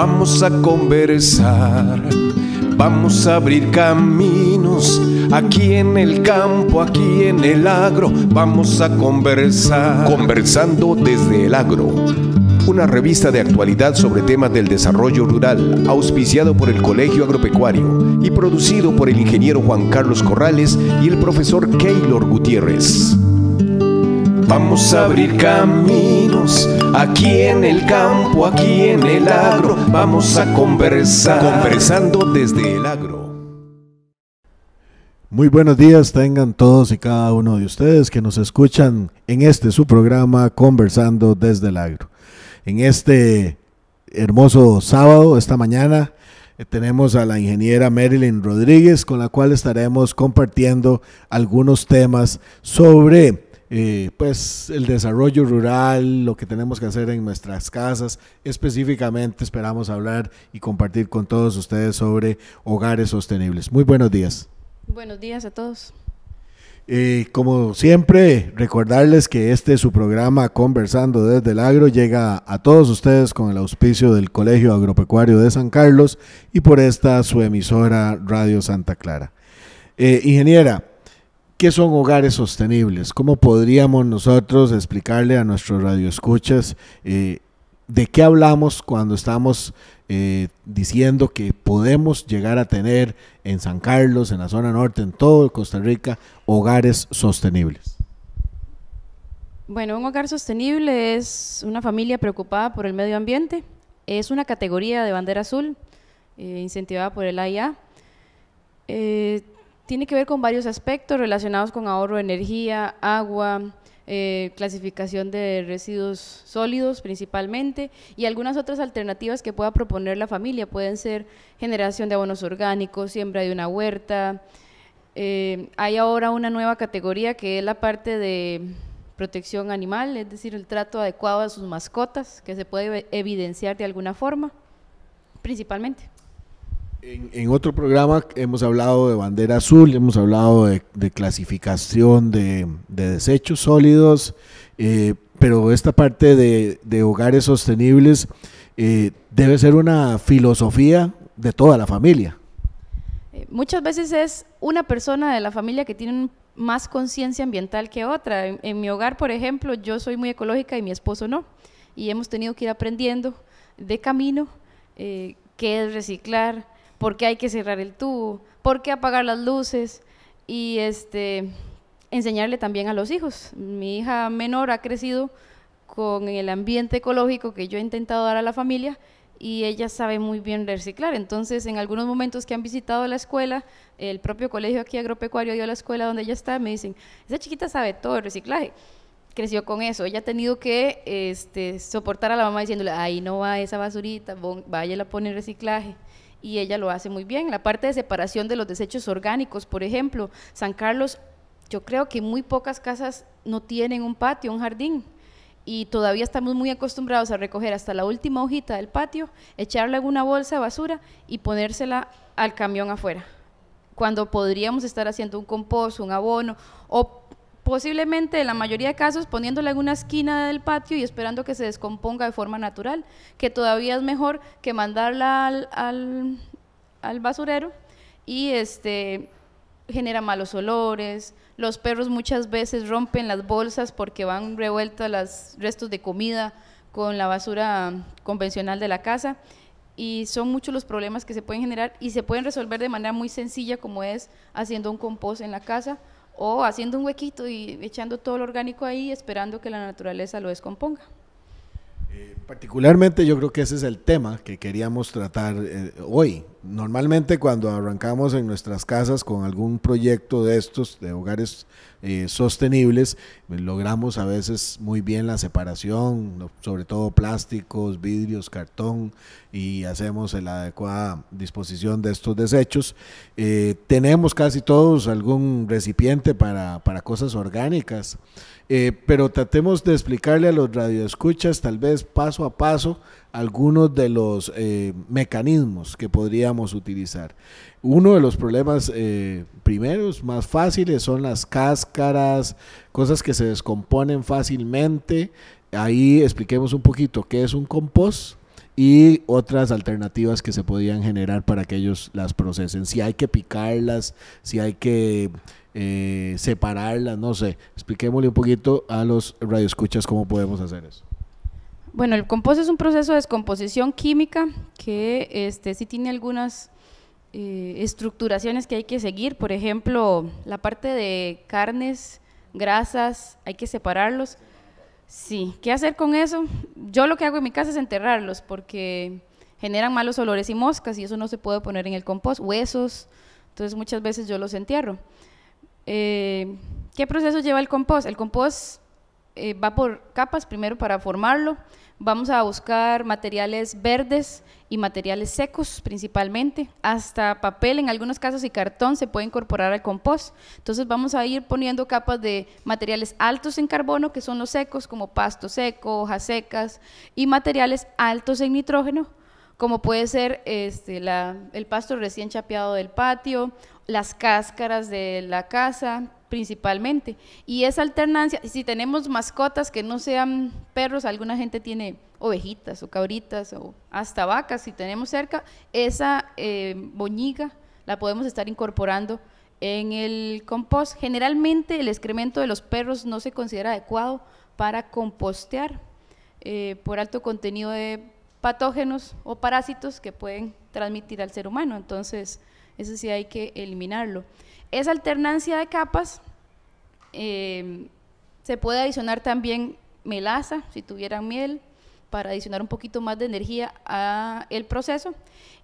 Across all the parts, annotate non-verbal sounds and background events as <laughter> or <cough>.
Vamos a conversar, vamos a abrir caminos, aquí en el campo, aquí en el agro, vamos a conversar. Conversando desde el agro, una revista de actualidad sobre temas del desarrollo rural, auspiciado por el Colegio Agropecuario y producido por el ingeniero Juan Carlos Corrales y el profesor Keylor Gutiérrez. Vamos a abrir caminos aquí en el campo, aquí en el agro. Vamos a conversar. Conversando desde el agro. Muy buenos días tengan todos y cada uno de ustedes que nos escuchan en este su programa Conversando desde el agro. En este hermoso sábado, esta mañana, eh, tenemos a la ingeniera Marilyn Rodríguez, con la cual estaremos compartiendo algunos temas sobre eh, pues el desarrollo rural, lo que tenemos que hacer en nuestras casas. Específicamente esperamos hablar y compartir con todos ustedes sobre hogares sostenibles. Muy buenos días. Buenos días a todos. Eh, como siempre, recordarles que este su programa Conversando desde el Agro llega a todos ustedes con el auspicio del Colegio Agropecuario de San Carlos y por esta su emisora Radio Santa Clara. Eh, ingeniera, ¿Qué son hogares sostenibles? ¿Cómo podríamos nosotros explicarle a nuestros radioescuchas eh, de qué hablamos cuando estamos eh, diciendo que podemos llegar a tener en San Carlos, en la zona norte, en todo Costa Rica, hogares sostenibles? Bueno, un hogar sostenible es una familia preocupada por el medio ambiente, es una categoría de bandera azul eh, incentivada por el AIA tiene que ver con varios aspectos relacionados con ahorro de energía, agua, eh, clasificación de residuos sólidos principalmente y algunas otras alternativas que pueda proponer la familia. Pueden ser generación de abonos orgánicos, siembra de una huerta. Eh, hay ahora una nueva categoría que es la parte de protección animal, es decir, el trato adecuado a sus mascotas, que se puede evidenciar de alguna forma, principalmente. En, otro programa hemos hablado de bandera azul, hemos hablado de, clasificación de, desechos sólidos, eh, pero esta parte de, hogares sostenibles eh, debe ser una filosofía de toda la familia. Eh, muchas veces es una persona de la familia que tiene más conciencia ambiental que otra. En, mi hogar, por ejemplo, yo soy muy ecológica y mi esposo no. Y hemos tenido que ir aprendiendo de camino qué es reciclar, por qué hay que cerrar el tubo, por qué apagar las luces y este, enseñarle también a los hijos. Mi hija menor ha crecido con el ambiente ecológico que yo he intentado dar a la familia y ella sabe muy bien reciclar. Entonces, en algunos momentos que han visitado la escuela, el propio colegio aquí agropecuario dio la escuela donde ella está, me dicen, esa chiquita sabe todo el reciclaje. Creció con eso. Ella ha tenido que este, soportar a la mamá diciéndole, ahí no va esa basurita, vaya la pone en reciclaje y ella lo hace muy bien. La parte de separación de los desechos orgánicos, por ejemplo, San Carlos, yo creo que muy pocas casas no tienen un patio, un jardín. Y todavía estamos muy acostumbrados a recoger hasta la última hojita del patio, echarla en una bolsa de basura y ponérsela al camión afuera. Cuando podríamos estar haciendo un compost, un abono o posiblemente en la mayoría de casos poniéndola en una esquina del patio y esperando que se descomponga de forma natural, que todavía es mejor que mandarla al, al, basurero y este genera malos olores, los perros muchas veces rompen las bolsas porque van revueltas los restos de comida con la basura convencional de la casa y son muchos los problemas que se pueden generar y se pueden resolver de manera muy sencilla como es haciendo un compost en la casa o haciendo un huequito y echando todo lo orgánico ahí esperando que la naturaleza lo descomponga. Eh, particularmente yo creo que ese es el tema que queríamos tratar eh, hoy. Normalmente cuando arrancamos en nuestras casas con algún proyecto de estos, de hogares eh, sostenibles, logramos a veces muy bien la separación, sobre todo plásticos, vidrios, cartón, y hacemos la adecuada disposición de estos desechos. Eh, tenemos casi todos algún recipiente para, cosas orgánicas, eh, pero tratemos de explicarle a los radioescuchas tal vez paso a paso algunos de los mecanismos que podríamos utilizar. Uno de los problemas primeros más fáciles son las cascas caras cosas que se descomponen fácilmente. Ahí expliquemos un poquito qué es un compost y otras alternativas que se podían generar para que ellos las procesen. Si hay que picarlas, si hay que eh, separarlas, no sé. Expliquémosle un poquito a los radioescuchas cómo podemos hacer eso. Bueno, el compost es un proceso de descomposición química que este, sí tiene algunas eh, estructuraciones que hay que seguir, por ejemplo, la parte de carnes, grasas, hay que separarlos. Sí, ¿qué hacer con eso? Yo lo que hago en mi casa es enterrarlos porque generan malos olores y moscas y eso no se puede poner en el compost, huesos, entonces muchas veces yo los entierro. Eh, ¿Qué proceso lleva el compost? El compost eh, va por capas primero para formarlo. Vamos a buscar materiales verdes y materiales secos principalmente, hasta papel en algunos casos y cartón se puede incorporar al compost. Entonces vamos a ir poniendo capas de materiales altos en carbono, que son los secos, como pasto seco, hojas secas, y materiales altos en nitrógeno, como puede ser este, el pasto recién chapeado del patio, las cáscaras de la casa, principalmente. Y esa alternancia, si tenemos mascotas que no sean perros, alguna gente tiene ovejitas o cabritas o hasta vacas, si tenemos cerca, esa eh, boñiga la podemos estar incorporando en el compost. Generalmente el excremento de los perros no se considera adecuado para compostear eh, por alto contenido de patógenos o parásitos que pueden transmitir al ser humano. Entonces, eso sí hay que eliminarlo. Esa alternancia de capas eh, se puede adicionar también melaza, si tuvieran miel, para adicionar un poquito más de energía al proceso.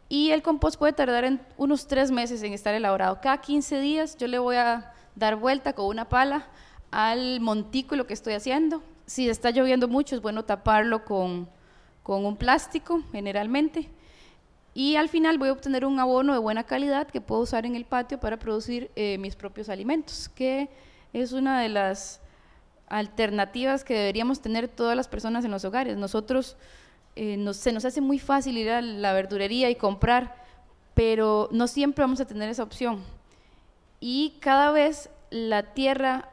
Y el compost puede tardar en unos tres meses en estar elaborado. Cada 15 días yo le voy a dar vuelta con una pala al montículo que estoy haciendo. Si está lloviendo mucho, es bueno taparlo con, con un plástico generalmente y al final voy a obtener un abono de buena calidad que puedo usar en el patio para producir eh, mis propios alimentos, que es una de las alternativas que deberíamos tener todas las personas en los hogares. Nosotros eh, se nos hace muy fácil ir a la verdurería y comprar, pero no siempre vamos a tener esa opción. Y cada vez la tierra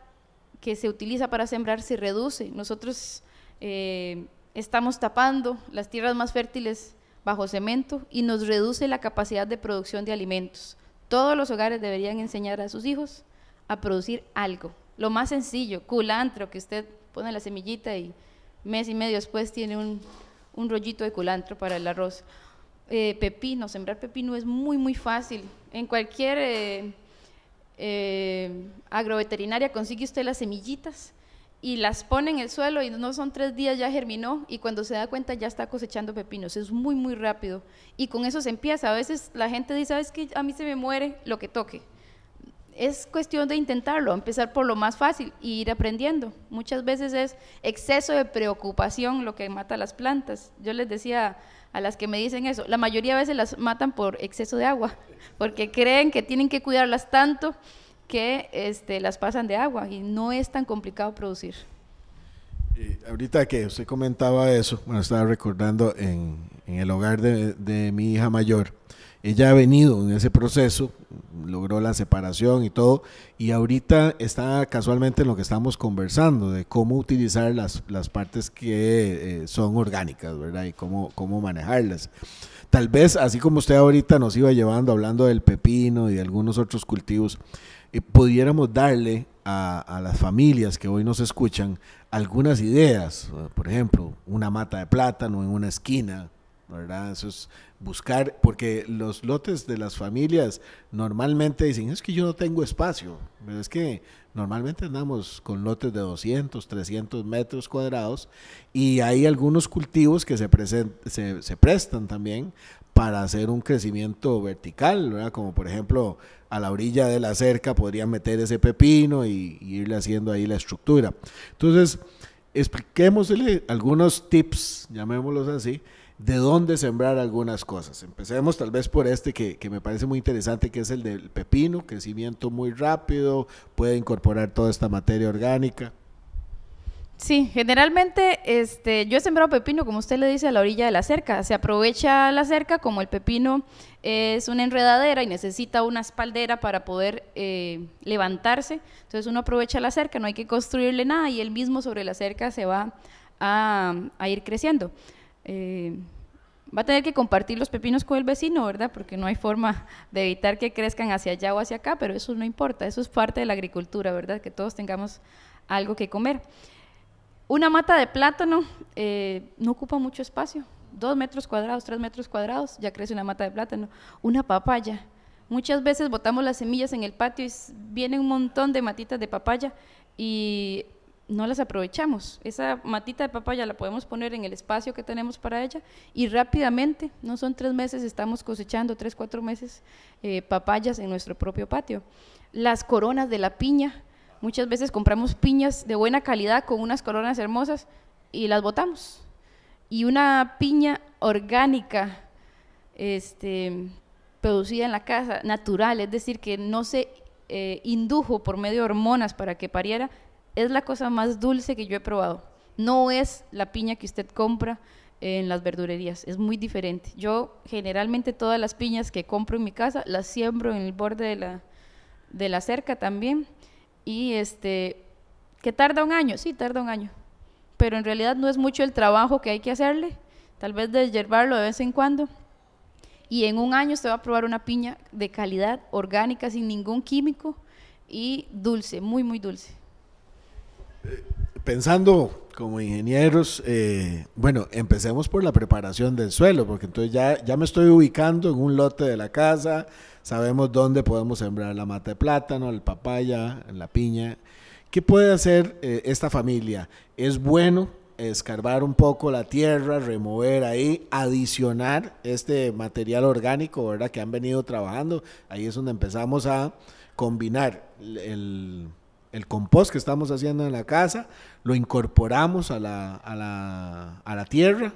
que se utiliza para sembrar se reduce. Nosotros eh, estamos tapando las tierras más fértiles bajo cemento y nos reduce la capacidad de producción de alimentos. Todos los hogares deberían enseñar a sus hijos a producir algo. Lo más sencillo, culantro, que usted pone la semillita y mes y medio después tiene un, rollito de culantro para el arroz. Eh, pepino, sembrar pepino es muy, muy fácil. En cualquier eh, eh agroveterinaria consigue usted las semillitas y las pone en el suelo y no son tres días ya germinó y cuando se da cuenta ya está cosechando pepinos, es muy muy rápido y con eso se empieza, a veces la gente dice, sabes que a mí se me muere lo que toque, es cuestión de intentarlo, empezar por lo más fácil e ir aprendiendo, muchas veces es exceso de preocupación lo que mata las plantas, yo les decía a las que me dicen eso, la mayoría de veces las matan por exceso de agua, porque creen que tienen que cuidarlas tanto que este, las pasan de agua y no es tan complicado producir. Eh, ahorita que usted comentaba eso, bueno, estaba recordando en, el hogar de, mi hija mayor, ella ha venido en ese proceso, logró la separación y todo, y ahorita está casualmente en lo que estamos conversando, de cómo utilizar las, las partes que eh, son orgánicas, ¿verdad? Y cómo, cómo manejarlas tal vez así como usted ahorita nos iba llevando hablando del pepino y de algunos otros cultivos, pudiéramos darle a, las familias que hoy nos escuchan algunas ideas. Eh, por ejemplo, una mata de plátano en una esquina, ¿verdad? Eso es buscar, porque los lotes de las familias normalmente dicen, es que yo no tengo espacio, pero es que normalmente andamos con lotes de 200, 300 metros cuadrados y hay algunos cultivos que se, present, se, se prestan también para hacer un crecimiento vertical, Como por ejemplo a la orilla de la cerca podrían meter ese pepino y, irle haciendo ahí la estructura. Entonces, expliquémosle algunos tips, llamémoslos así, de dónde sembrar algunas cosas. Empecemos tal vez por este que, me parece muy interesante, que es el del pepino, crecimiento muy rápido, puede incorporar toda esta materia orgánica. Sí, generalmente este, yo he sembrado pepino, como usted le dice, a la orilla de la cerca. Se aprovecha la cerca, como el pepino es una enredadera y necesita una espaldera para poder eh, levantarse. Entonces uno aprovecha la cerca, no hay que construirle nada y él mismo sobre la cerca se va a, ir creciendo. Eh, va a tener que compartir los pepinos con el vecino, ¿verdad? Porque no hay forma de evitar que crezcan hacia allá o hacia acá, pero eso no importa, eso es parte de la agricultura, ¿verdad? Que todos tengamos algo que comer. Una mata de plátano eh, no ocupa mucho espacio, dos metros cuadrados, tres metros cuadrados, ya crece una mata de plátano. Una papaya. Muchas veces botamos las semillas en el patio y viene un montón de matitas de papaya y no las aprovechamos. Esa matita de papaya la podemos poner en el espacio que tenemos para ella y rápidamente, no son tres meses, estamos cosechando tres, cuatro meses eh, papayas en nuestro propio patio. Las coronas de la piña, Muchas veces compramos piñas de buena calidad con unas coronas hermosas y las botamos. Y una piña orgánica, este, producida en la casa, natural, es decir, que no se eh, indujo por medio de hormonas para que pariera, es la cosa más dulce que yo he probado. No es la piña que usted compra en las verdurerías, es muy diferente. Yo generalmente todas las piñas que compro en mi casa las siembro en el borde de la, de la cerca también y este, que tarda un año, sí, tarda un año, pero en realidad no es mucho el trabajo que hay que hacerle, tal vez de de vez en cuando. Y en un año se va a probar una piña de calidad orgánica, sin ningún químico y dulce, muy, muy dulce. Eh, pensando como ingenieros, eh, bueno, empecemos por la preparación del suelo, porque entonces ya, ya me estoy ubicando en un lote de la casa, sabemos dónde podemos sembrar la mata de plátano, el papaya, la piña. ¿Qué puede hacer eh, esta familia? ¿Es bueno escarbar un poco la tierra, remover ahí, adicionar este material orgánico, ¿verdad? Que han venido trabajando. Ahí es donde empezamos a combinar el el compost que estamos haciendo en la casa, lo incorporamos a la, a la, a la tierra,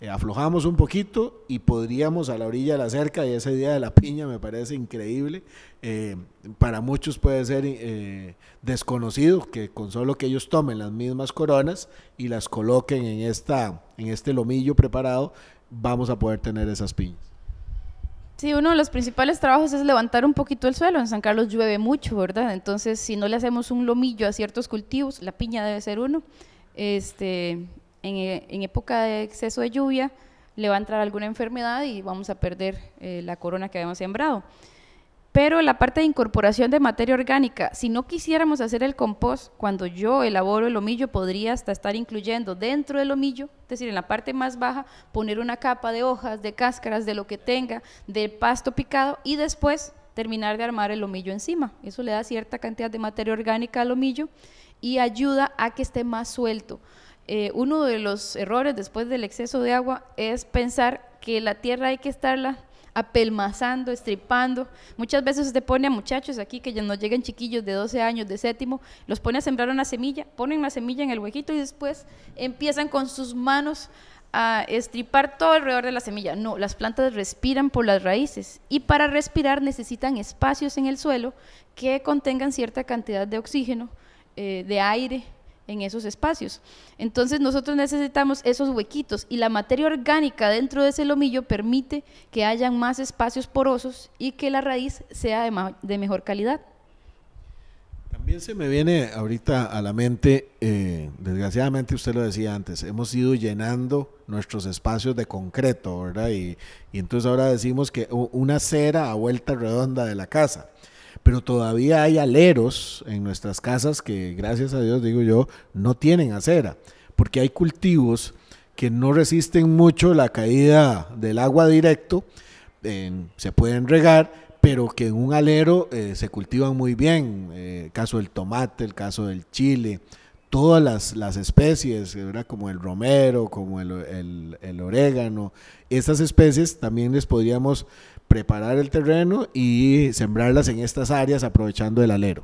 eh, aflojamos un poquito y podríamos a la orilla de la cerca, y ese día de la piña me parece increíble, eh, para muchos puede ser eh, desconocido que con solo que ellos tomen las mismas coronas y las coloquen en, esta, en este lomillo preparado, vamos a poder tener esas piñas. Sí, uno de los principales trabajos es levantar un poquito el suelo. En San Carlos llueve mucho, ¿verdad? Entonces, si no le hacemos un lomillo a ciertos cultivos, la piña debe ser uno, este, en, eh, época de exceso de lluvia le va a entrar alguna enfermedad y vamos a perder eh, la corona que habíamos sembrado. Pero la parte de incorporación de materia orgánica, si no quisiéramos hacer el compost, cuando yo elaboro el homillo, podría hasta estar incluyendo dentro del homillo, es decir, en la parte más baja, poner una capa de hojas, de cáscaras, de lo que tenga, de pasto picado y después terminar de armar el homillo encima. Eso le da cierta cantidad de materia orgánica al homillo y ayuda a que esté más suelto. Eh, uno de los errores después del exceso de agua es pensar que la tierra hay que estarla apelmazando, estripando. Muchas veces se pone a muchachos aquí que ya no llegan chiquillos de 12 años, de séptimo, los pone a sembrar una semilla, ponen la semilla en el huequito y después empiezan con sus manos a estripar todo alrededor de la semilla. No, las plantas respiran por las raíces y para respirar necesitan espacios en el suelo que contengan cierta cantidad de oxígeno, eh, de aire en esos espacios. Entonces nosotros necesitamos esos huequitos y la materia orgánica dentro de ese lomillo permite que hayan más espacios porosos y que la raíz sea de, mejor calidad. También se me viene ahorita a la mente, eh, desgraciadamente usted lo decía antes, hemos ido llenando nuestros espacios de concreto, ¿verdad? Y, entonces ahora decimos que una cera a vuelta redonda de la casa pero todavía hay aleros en nuestras casas que, gracias a Dios, digo yo, no tienen acera, porque hay cultivos que no resisten mucho la caída del agua directo, se pueden regar, pero que en un alero eh, se cultivan muy bien, eh, el caso del tomate, el caso del chile, todas las, especies, como el romero, como el, el, el, orégano, estas especies también les podríamos preparar el terreno y sembrarlas en estas áreas aprovechando el alero.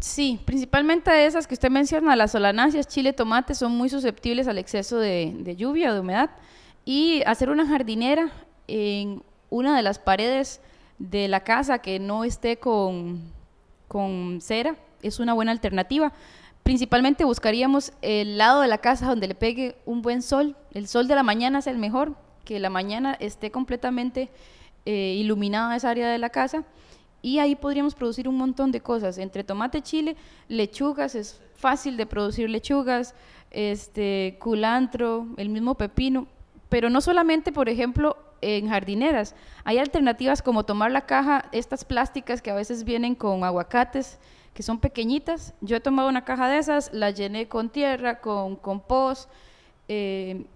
Sí, principalmente esas que usted menciona, las solanáceas, chile, tomate, son muy susceptibles al exceso de, lluvia o de humedad. Y hacer una jardinera en una de las paredes de la casa que no esté con, con cera es una buena alternativa. Principalmente buscaríamos el lado de la casa donde le pegue un buen sol. El sol de la mañana es el mejor, que la mañana esté completamente eh, iluminada esa área de la casa y ahí podríamos producir un montón de cosas, entre tomate, chile, lechugas, es fácil de producir lechugas, este, culantro, el mismo pepino, pero no solamente, por ejemplo, en jardineras, hay alternativas como tomar la caja, estas plásticas que a veces vienen con aguacates, que son pequeñitas, yo he tomado una caja de esas, la llené con tierra, con compost, eh,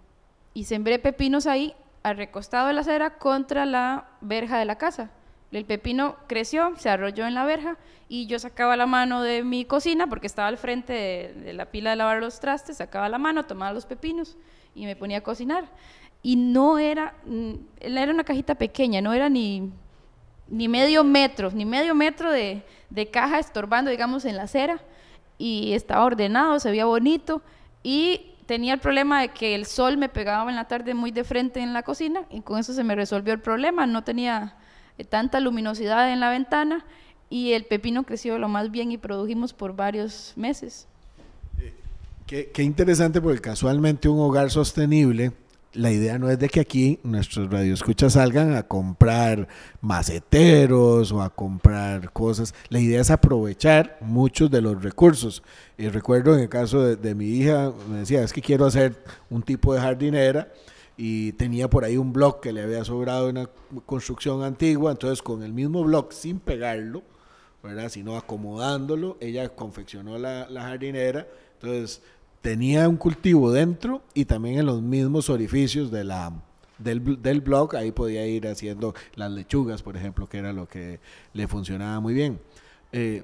y sembré pepinos ahí recostado de la acera contra la verja de la casa. El pepino creció, se arrolló en la verja y yo sacaba la mano de mi cocina porque estaba al frente de, la pila de lavar los trastes, sacaba la mano, tomaba los pepinos y me ponía a cocinar. Y no era, mm, era una cajita pequeña, no era ni, ni medio metro, ni medio metro de, de caja estorbando, digamos, en la acera. Y estaba ordenado, se veía bonito y tenía el problema de que el sol me pegaba en la tarde muy de frente en la cocina y con eso se me resolvió el problema, no tenía eh, tanta luminosidad en la ventana y el pepino creció lo más bien y produjimos por varios meses. Eh, qué, interesante porque casualmente un hogar sostenible la idea no es de que aquí nuestros radioescuchas salgan a comprar maceteros o a comprar cosas. La idea es aprovechar muchos de los recursos. Y recuerdo en el caso de, mi hija, me decía, es que quiero hacer un tipo de jardinera y tenía por ahí un blog que le había sobrado una construcción antigua, entonces con el mismo blog, sin pegarlo, ¿verdad? sino acomodándolo, ella confeccionó la, la jardinera. Entonces, tenía un cultivo dentro y también en los mismos orificios de la, del, blog, ahí podía ir haciendo las lechugas, por ejemplo, que era lo que le funcionaba muy bien. Eh,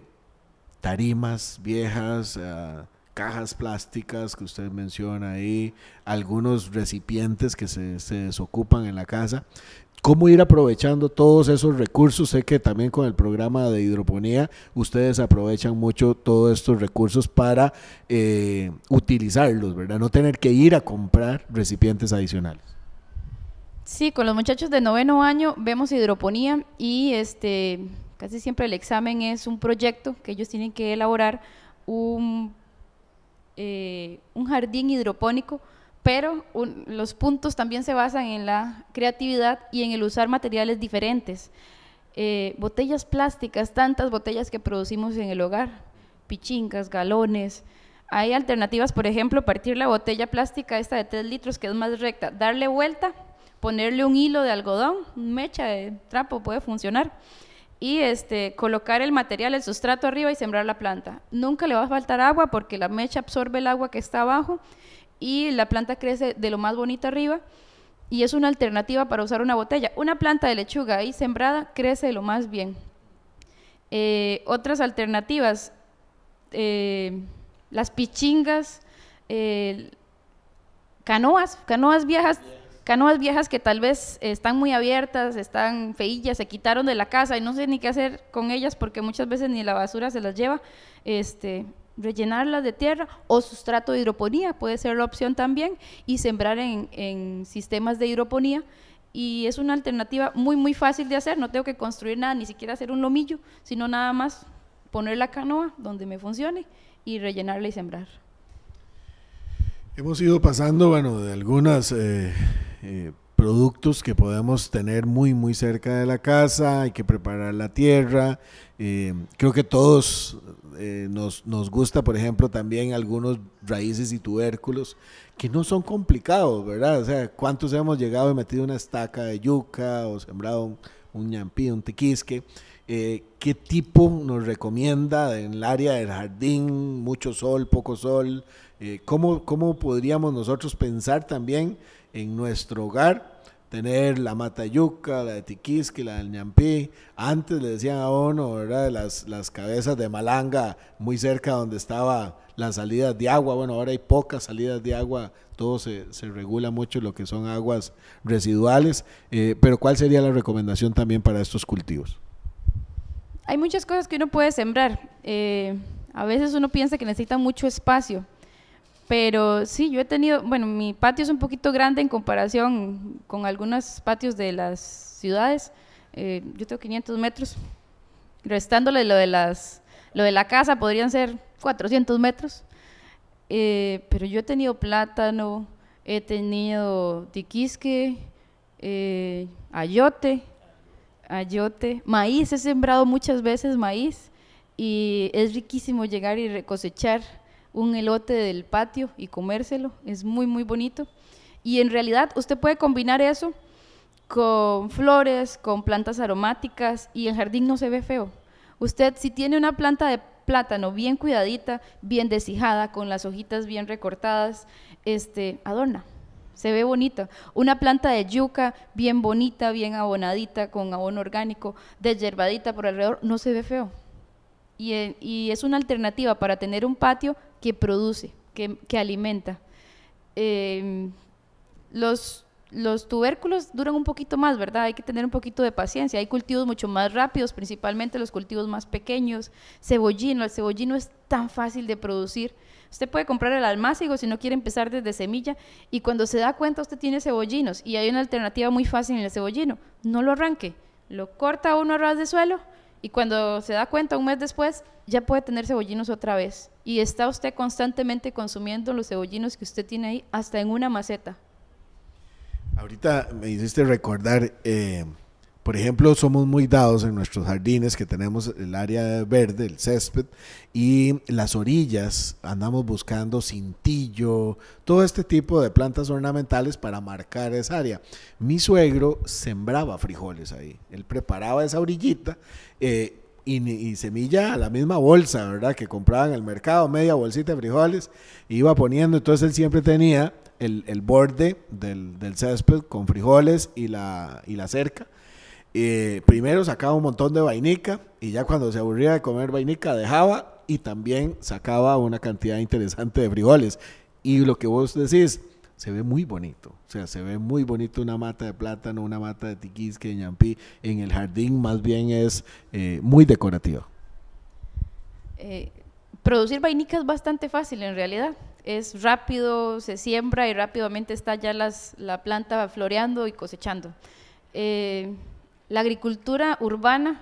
tarimas viejas, ah, cajas plásticas que usted menciona ahí, algunos recipientes que se, se desocupan en la casa cómo ir aprovechando todos esos recursos. Sé que también con el programa de hidroponía ustedes aprovechan mucho todos estos recursos para eh, utilizarlos, ¿verdad? No tener que ir a comprar recipientes adicionales. Sí, con los muchachos de noveno año vemos hidroponía y este casi siempre el examen es un proyecto que ellos tienen que elaborar un, eh, un jardín hidropónico pero los puntos también se basan en la creatividad y en el usar materiales diferentes. Eh, botellas plásticas, tantas botellas que producimos en el hogar, pichincas, galones. Hay alternativas, por ejemplo, partir la botella plástica esta de 3 litros, que es más recta, darle vuelta, ponerle un hilo de algodón, mecha de trapo puede funcionar, y este, colocar el material, el sustrato arriba y sembrar la planta. Nunca le va a faltar agua porque la mecha absorbe el agua que está abajo y la planta crece de lo más bonita arriba y es una alternativa para usar una botella. Una planta de lechuga ahí sembrada crece lo más bien. Eh, otras alternativas, eh, las pichingas, canoas, canoas viejas, canoas viejas que tal vez están muy abiertas, están feillas, se quitaron de la casa y no sé ni qué hacer con ellas porque muchas veces ni la basura se las lleva. Este, rellenarlas de tierra o sustrato de hidroponía, puede ser la opción también, y sembrar en, en, sistemas de hidroponía. Y es una alternativa muy, muy fácil de hacer, no tengo que construir nada, ni siquiera hacer un lomillo, sino nada más poner la canoa donde me funcione y rellenarla y sembrar. Hemos ido pasando, bueno, de algunos eh, eh, productos que podemos tener muy muy cerca de la casa, hay que preparar la tierra, eh, creo que todos eh, nos, gusta, por ejemplo, también algunos raíces y tubérculos que no son complicados, ¿verdad? O sea, ¿cuántos hemos llegado y metido una estaca de yuca o sembrado un, ñampí, un tiquisque? Eh, ¿Qué tipo nos recomienda en el área del jardín? ¿Mucho sol, poco sol? ¿cómo, ¿Cómo podríamos nosotros pensar también en nuestro hogar tener la mata yuca, la de tiquisqui, la del ñampí. Antes le decían a uno, ¿verdad? Las, cabezas de malanga, muy cerca donde estaba la salida de agua. Bueno, ahora hay pocas salidas de agua, todo se, se regula mucho lo que son aguas residuales. Eh, pero, ¿cuál sería la recomendación también para estos cultivos? Hay muchas cosas que uno puede sembrar. Eh, a veces uno piensa que necesita mucho espacio pero sí, yo he tenido, bueno, mi patio es un poquito grande en comparación con algunos patios de las ciudades. Eh, yo tengo 500 metros. Restándole lo de, las, lo de la casa, podrían ser 400 metros. Eh, pero yo he tenido plátano, he tenido tiquisque, eh, ayote, ayote, maíz, he sembrado muchas veces maíz y es riquísimo llegar y recosechar un elote del patio y comérselo, es muy, muy bonito. Y en realidad usted puede combinar eso con flores, con plantas aromáticas y el jardín no se ve feo. Usted si tiene una planta de plátano bien cuidadita, bien deshijada, con las hojitas bien recortadas, este, adorna. Se ve bonita. Una planta de yuca bien bonita, bien abonadita, con abono orgánico, de por alrededor, no se ve feo y, es una alternativa para tener un patio que produce, que, alimenta. Em, los, tubérculos duran un poquito más, ¿verdad? Hay que tener un poquito de paciencia. Hay cultivos mucho más rápidos, principalmente los cultivos más pequeños. Cebollino, el cebollino es tan fácil de producir. Usted puede comprar el almácigo si no quiere empezar desde semilla y cuando se da cuenta usted tiene cebollinos y hay una alternativa muy fácil en el cebollino. No lo arranque, lo corta uno a ras de suelo y cuando se da cuenta un mes después, ya puede tener cebollinos otra vez. Y está usted constantemente consumiendo los cebollinos que usted tiene ahí, hasta en una maceta. Ahorita me hiciste recordar, eh, por ejemplo, somos muy dados en nuestros jardines que tenemos el área verde, el césped, y las orillas andamos buscando cintillo, todo este tipo de plantas ornamentales para marcar esa área. Mi suegro sembraba frijoles ahí, él preparaba esa orillita. Eh, y, semilla a la misma bolsa, ¿verdad? Que compraban en el mercado, media bolsita de frijoles, iba poniendo, entonces él siempre tenía el, borde del, césped con frijoles y la, y la cerca eh, primero sacaba un montón de vainica y ya cuando se aburría de comer vainica dejaba y también sacaba una cantidad interesante de frijoles. Y lo que vos decís, se ve muy bonito. O sea, se ve muy bonito una mata de plátano, una mata de tiquisque, de ñampí. En el jardín más bien es eh, muy decorativo. Eh, producir vainica es bastante fácil en realidad. Es rápido, se siembra y rápidamente está ya las, la planta floreando y cosechando. La agricultura urbana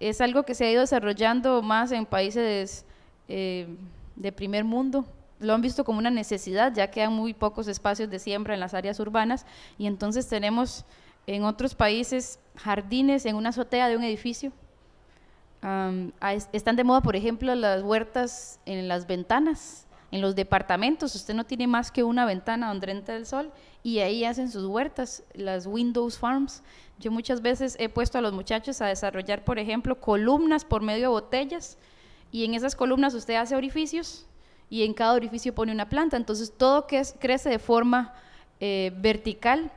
es algo que se ha ido desarrollando más en países eh, de primer mundo. Lo han visto como una necesidad, ya que hay muy pocos espacios de siembra en las áreas urbanas y entonces tenemos en otros países jardines en una azotea de un edificio. están de moda, por ejemplo, las huertas en las ventanas en los departamentos usted no tiene más que una ventana donde entra el sol y ahí hacen sus huertas, las Windows Farms. Yo muchas veces he puesto a los muchachos a desarrollar, por ejemplo, columnas por medio de botellas y en esas columnas usted hace orificios y en cada orificio pone una planta. Entonces todo que crece de forma eh, vertical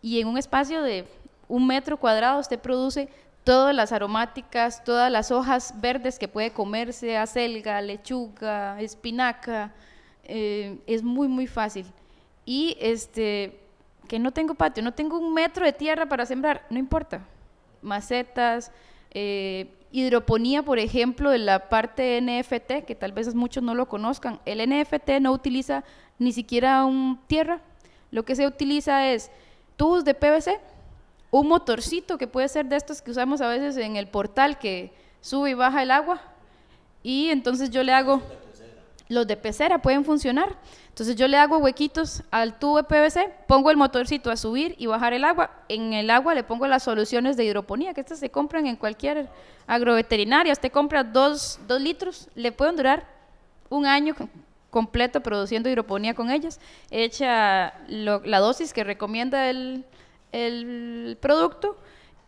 y en un espacio de un metro cuadrado usted produce todas las aromáticas, todas las hojas verdes que puede comerse, acelga, lechuga, espinaca, eh, es muy, muy fácil. Y este, que no tengo patio, no tengo un metro de tierra para sembrar, no importa. Macetas, eh, hidroponía, por ejemplo, de la parte NFT, que tal vez muchos no lo conozcan. El NFT no utiliza ni siquiera un tierra, lo que se utiliza es tubos de PVC, un motorcito que puede ser de estos que usamos a veces en el portal que sube y baja el agua. Y entonces yo le hago... Los de pecera pueden funcionar. Entonces yo le hago huequitos al tubo de PVC, pongo el motorcito a subir y bajar el agua. En el agua le pongo las soluciones de hidroponía, que estas se compran en cualquier agroveterinaria. Usted compra dos, litros, le pueden durar un año completo produciendo hidroponía con ellas. Hecha la dosis que recomienda el, el producto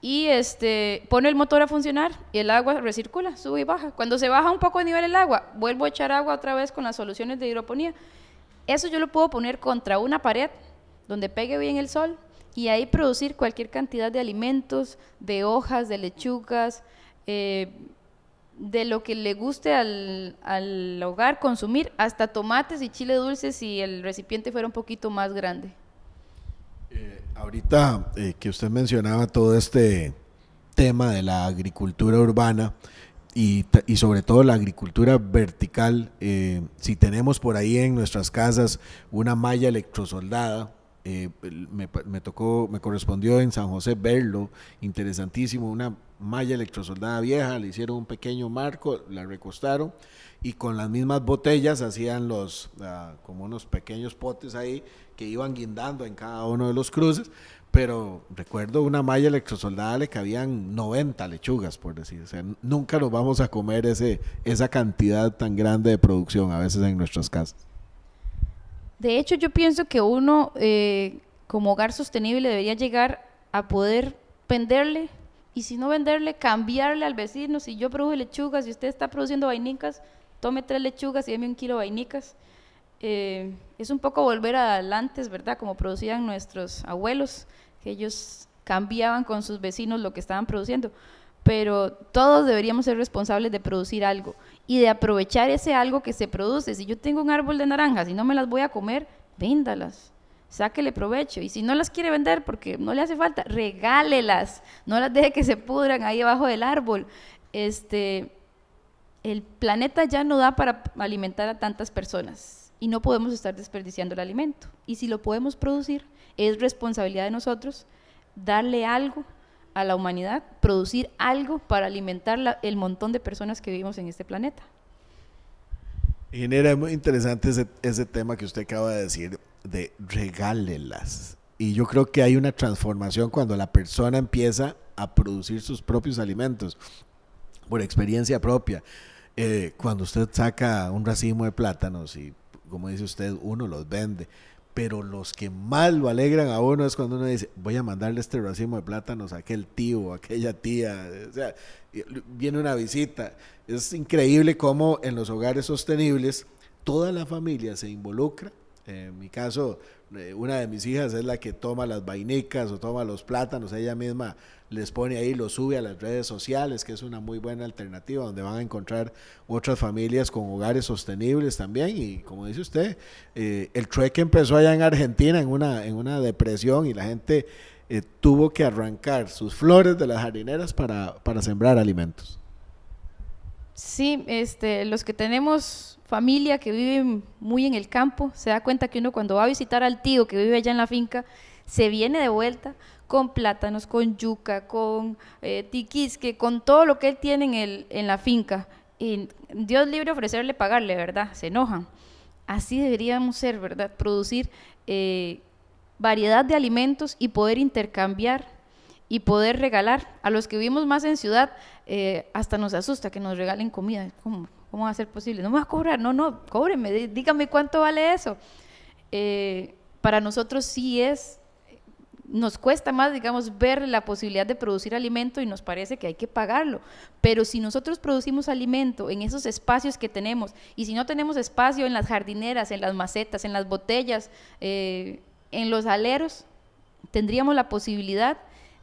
y este, pone el motor a funcionar y el agua recircula, sube y baja. Cuando se baja un poco de nivel el agua, vuelvo a echar agua otra vez con las soluciones de hidroponía. Eso yo lo puedo poner contra una pared donde pegue bien el sol y ahí producir cualquier cantidad de alimentos, de hojas, de lechugas, eh, de lo que le guste al, al hogar consumir, hasta tomates y chile dulces si el recipiente fuera un poquito más grande. Ahorita eh, que usted mencionaba todo este tema de la agricultura urbana y, sobre todo la agricultura vertical, eh, si tenemos por ahí en nuestras casas una malla electrosoldada, eh, me, tocó, me correspondió en San José verlo, interesantísimo, una malla electrosoldada vieja, le hicieron un pequeño marco, la recostaron y con las mismas botellas hacían los, ah, como unos pequeños potes ahí que iban guindando en cada uno de los cruces, pero recuerdo una malla electrosoldada le cabían 90 lechugas, por decir, o sea, nunca nos vamos a comer ese, esa cantidad tan grande de producción a veces en nuestras casas. De hecho, yo pienso que uno, eh, como hogar sostenible, debería llegar a poder venderle y si no venderle, cambiarle al vecino. Si yo produjo lechugas y usted está produciendo vainicas, tome tres lechugas y deme un kilo de vainicas. Eh, es un poco volver adelante, ¿verdad? Como producían nuestros abuelos, que ellos cambiaban con sus vecinos lo que estaban produciendo pero todos deberíamos ser responsables de producir algo y de aprovechar ese algo que se produce. Si yo tengo un árbol de naranjas y no me las voy a comer, véndalas, sáquele provecho. Y si no las quiere vender porque no le hace falta, regálelas, no las deje que se pudran ahí abajo del árbol. Este, el planeta ya no da para alimentar a tantas personas y no podemos estar desperdiciando el alimento. Y si lo podemos producir, es responsabilidad de nosotros darle algo a la humanidad producir algo para alimentar el montón de personas que vivimos en este planeta. Ingeniera, es muy interesante ese, tema que usted acaba de decir de regálelas. Y yo creo que hay una transformación cuando la persona empieza a producir sus propios alimentos por experiencia propia. Eh, cuando usted saca un racimo de plátanos y, como dice usted, uno los vende, pero los que más lo alegran a uno es cuando uno dice, voy a mandarle este racimo de plátanos a aquel tío, a aquella tía, o sea, viene una visita. Es increíble cómo en los hogares sostenibles toda la familia se involucra en mi caso, eh, una de mis hijas es la que toma las vainicas o toma los plátanos, ella misma les pone ahí, los sube a las redes sociales, que es una muy buena alternativa, donde van a encontrar otras familias con hogares sostenibles también. Y como dice usted, eh, el trueque empezó allá en Argentina, en una, en una depresión, y la gente eh, tuvo que arrancar sus flores de las jardineras para sembrar alimentos. Sí, este, los que tenemos familia que vive muy en el campo, se da cuenta que uno cuando va a visitar al tío que vive allá en la finca, se viene de vuelta con plátanos, con yuca, con eh, que con todo lo que él tiene en, la finca. Y Dios libre ofrecerle pagarle, ¿verdad? Se enojan. Así deberíamos ser, ¿verdad? Producir eh, variedad de alimentos y poder intercambiar y poder regalar. A los que vivimos más en ciudad, eh, hasta nos asusta que nos regalen comida. ¿Cómo, ¿Cómo va a ser posible? No me va a cobrar, no, no, cóbreme, dígame cuánto vale eso. Eh, para nosotros sí es, nos cuesta más, digamos, ver la posibilidad de producir alimento y nos parece que hay que pagarlo. Pero si nosotros producimos alimento en esos espacios que tenemos, y si no tenemos espacio en las jardineras, en las macetas, en las botellas, eh, en los aleros, tendríamos la posibilidad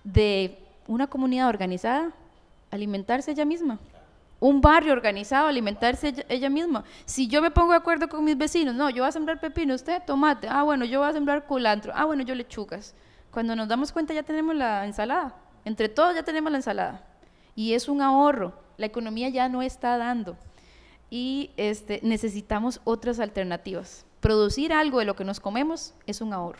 de una comunidad organizada alimentarse ella misma. Un barrio organizado, alimentarse ella, misma. Si yo me pongo de acuerdo con mis vecinos, no, yo voy a sembrar pepino, usted tomate, ah, bueno, yo voy a sembrar culantro, ah, bueno, yo lechugas. Cuando nos damos cuenta ya tenemos la ensalada, entre todos ya tenemos la ensalada. Y es un ahorro, la economía ya no está dando. Y este, necesitamos otras alternativas. Producir algo de lo que nos comemos es un ahorro.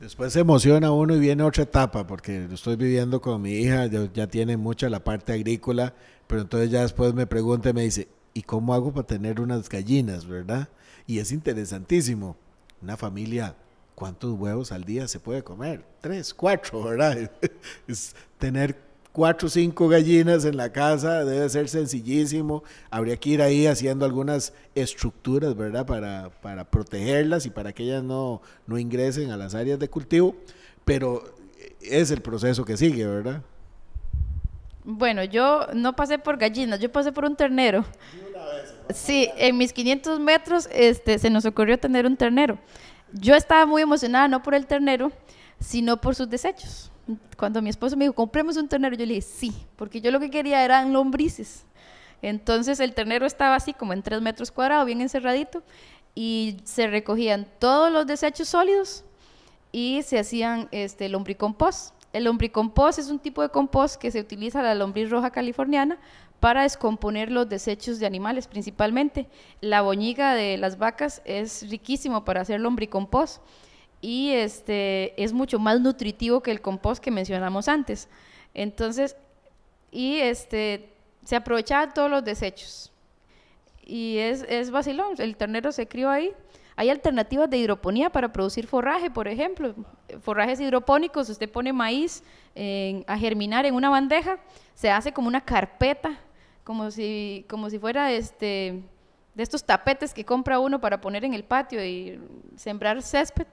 Después se emociona uno y viene otra etapa, porque estoy viviendo con mi hija, ya tiene mucha la parte agrícola, pero entonces ya después me pregunta y me dice, ¿y cómo hago para tener unas gallinas, verdad? Y es interesantísimo. Una familia, ¿cuántos huevos al día se puede comer? Tres, cuatro, ¿verdad? <laughs> es tener cuatro o cinco gallinas en la casa, debe ser sencillísimo. Habría que ir ahí haciendo algunas estructuras, ¿verdad? Para, protegerlas y para que ellas no, no ingresen a las áreas de cultivo. Pero es el proceso que sigue, ¿verdad? Bueno, yo no pasé por gallinas, yo pasé por un ternero. sí, en mis 500 metros este, se nos ocurrió tener un ternero. Yo estaba muy emocionada, no por el ternero, sino por sus desechos cuando mi esposo me dijo, compremos un ternero, yo le dije, sí, porque yo lo que quería eran lombrices. Entonces el ternero estaba así como en tres metros cuadrados, bien encerradito, y se recogían todos los desechos sólidos y se hacían este, lombricompost. El lombricompost es un tipo de compost que se utiliza la lombriz roja californiana para descomponer los desechos de animales principalmente. La boñiga de las vacas es riquísimo para hacer lombricompost y este, es mucho más nutritivo que el compost que mencionamos antes. Entonces, y este, se aprovechaba todos los desechos. Y es, es vacilón, el ternero se crió ahí. Hay alternativas de hidroponía para producir forraje, por ejemplo, forrajes hidropónicos, usted pone maíz a germinar en una bandeja, se hace como una carpeta, como si, como si fuera este, de estos tapetes que compra uno para poner en el patio y sembrar césped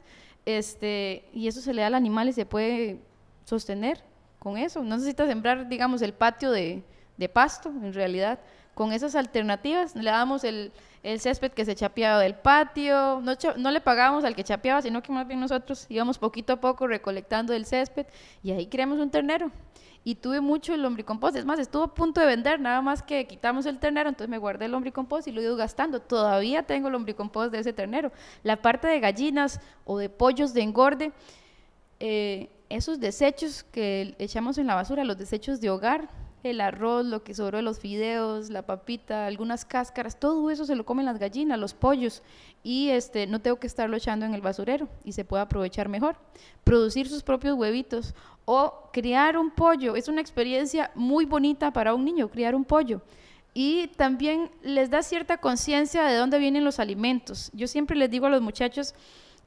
este, y eso se le da al animal y se puede sostener con eso. No necesita sembrar, digamos, el patio de, pasto, en realidad. Con esas alternativas le damos el, césped que se chapeaba del patio, no, no, le pagábamos al que chapeaba, sino que más bien nosotros íbamos poquito a poco recolectando el césped y ahí creamos un ternero y tuve mucho el lombricompost. Es más, estuvo a punto de vender, nada más que quitamos el ternero, entonces me guardé el lombricompost y lo he ido gastando. Todavía tengo el lombricompost de ese ternero. La parte de gallinas o de pollos de engorde, eh, esos desechos que echamos en la basura, los desechos de hogar, el arroz, lo que sobró de los fideos, la papita, algunas cáscaras, todo eso se lo comen las gallinas, los pollos, y este, no tengo que estarlo echando en el basurero y se puede aprovechar mejor. Producir sus propios huevitos o criar un pollo, es una experiencia muy bonita para un niño, criar un pollo y también les da cierta conciencia de dónde vienen los alimentos. Yo siempre les digo a los muchachos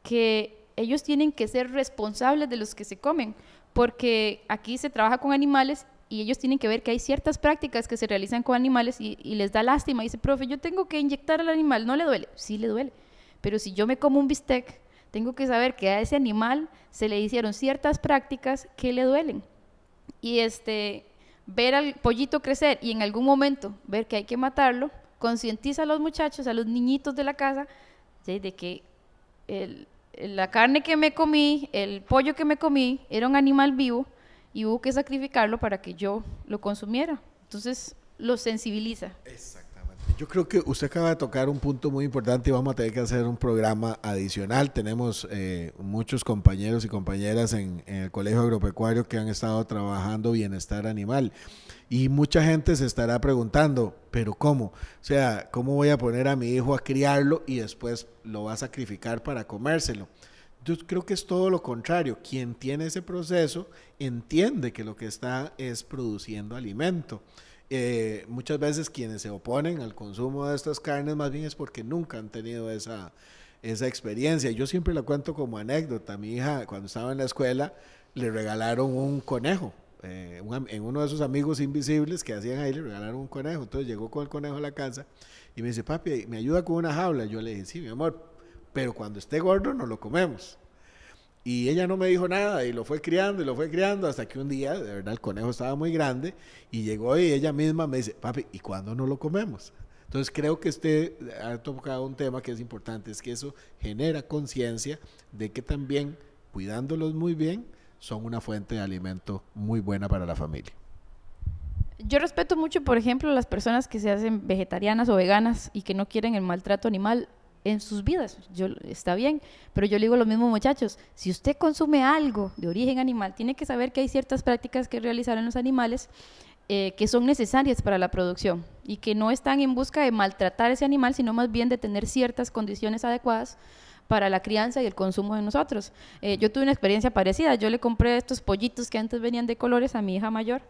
que ellos tienen que ser responsables de los que se comen, porque aquí se trabaja con animales y ellos tienen que ver que hay ciertas prácticas que se realizan con animales y, les da lástima. Y dice, profe, yo tengo que inyectar al animal, ¿no le duele? Sí le duele, pero si yo me como un bistec, tengo que saber que a ese animal se le hicieron ciertas prácticas que le duelen. Y este, ver al pollito crecer y en algún momento ver que hay que matarlo, concientiza a los muchachos, a los niñitos de la casa, de que la carne que me comí, el pollo que me comí, era un animal vivo y hubo que sacrificarlo para que yo lo consumiera. Entonces, lo sensibiliza. Exactamente. Yo creo que usted acaba de tocar un punto muy importante y vamos a tener que hacer un programa adicional. Tenemos eh, muchos compañeros y compañeras en, el Colegio Agropecuario que han estado trabajando bienestar animal. Y mucha gente se estará preguntando, pero ¿cómo? O sea, ¿cómo voy a poner a mi hijo a criarlo y después lo va a sacrificar para comérselo? Yo creo que es todo lo contrario. Quien tiene ese proceso entiende que lo que está es produciendo alimento. Eh, muchas veces quienes se oponen al consumo de estas carnes más bien es porque nunca han tenido esa, esa experiencia. Yo siempre la cuento como anécdota. Mi hija cuando estaba en la escuela le regalaron un conejo. Eh, en uno de esos amigos invisibles que hacían ahí le regalaron un conejo. Entonces llegó con el conejo a la casa y me dice, papi, ¿me ayuda con una jaula? Yo le dije, sí, mi amor, pero cuando esté gordo no lo comemos. Y ella no me dijo nada y lo fue criando y lo fue criando hasta que un día, de verdad, el conejo estaba muy grande y llegó y ella misma me dice, papi, ¿y cuándo no lo comemos? Entonces creo que usted ha tocado un tema que es importante, es que eso genera conciencia de que también cuidándolos muy bien son una fuente de alimento muy buena para la familia. Yo respeto mucho, por ejemplo, las personas que se hacen vegetarianas o veganas y que no quieren el maltrato animal en sus vidas. Yo, está bien, pero yo le digo lo mismo muchachos, si usted consume algo de origen animal, tiene que saber que hay ciertas prácticas que realizaron los animales eh, que son necesarias para la producción y que no están en busca de maltratar ese animal, sino más bien de tener ciertas condiciones adecuadas para la crianza y el consumo de nosotros. Eh, yo tuve una experiencia parecida, yo le compré estos pollitos que antes venían de colores a mi hija mayor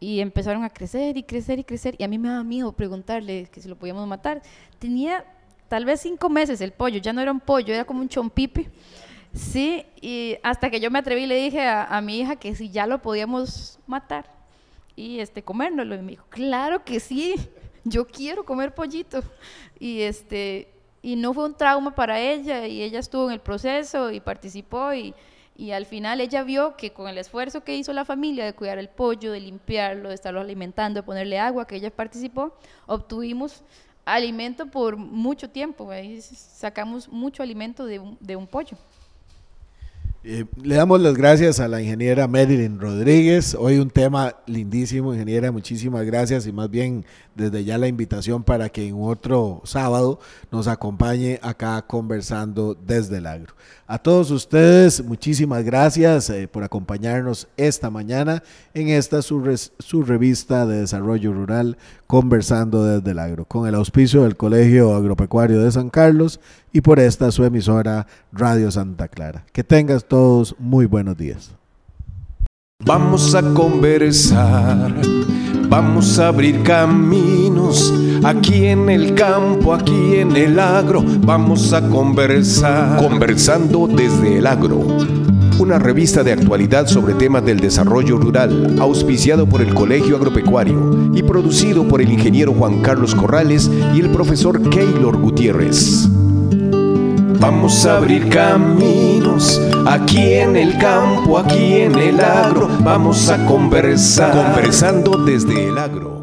y empezaron a crecer y crecer y crecer y a mí me daba miedo preguntarle que si lo podíamos matar. Tenía tal vez cinco meses el pollo, ya no era un pollo, era como un chompipe. Sí, y hasta que yo me atreví le dije a, mi hija que si ya lo podíamos matar y este comérnoslo. Y me dijo, claro que sí, yo quiero comer pollito. Y este, y no fue un trauma para ella, y ella estuvo en el proceso y participó y, y al final ella vio que con el esfuerzo que hizo la familia de cuidar el pollo, de limpiarlo, de estarlo alimentando, de ponerle agua, que ella participó, obtuvimos alimento por mucho tiempo. Ahí sacamos mucho alimento de un, de un pollo. Eh, le damos las gracias a la ingeniera Marilyn Rodríguez. Hoy un tema lindísimo, ingeniera. Muchísimas gracias y más bien desde ya la invitación para que en otro sábado nos acompañe acá conversando desde el agro. A todos ustedes, muchísimas gracias eh, por acompañarnos esta mañana en esta su, su revista de desarrollo rural conversando desde el agro, con el auspicio del Colegio Agropecuario de San Carlos y por esta su emisora Radio Santa Clara. Que tengas todos muy buenos días. Vamos a conversar, vamos a abrir caminos, aquí en el campo, aquí en el agro, vamos a conversar. Conversando desde el agro, una revista de actualidad sobre temas del desarrollo rural, auspiciado por el Colegio Agropecuario y producido por el ingeniero Juan Carlos Corrales y el profesor Keylor Gutiérrez. Vamos a abrir caminos aquí en el campo, aquí en el agro. Vamos a conversar. Conversando desde el agro.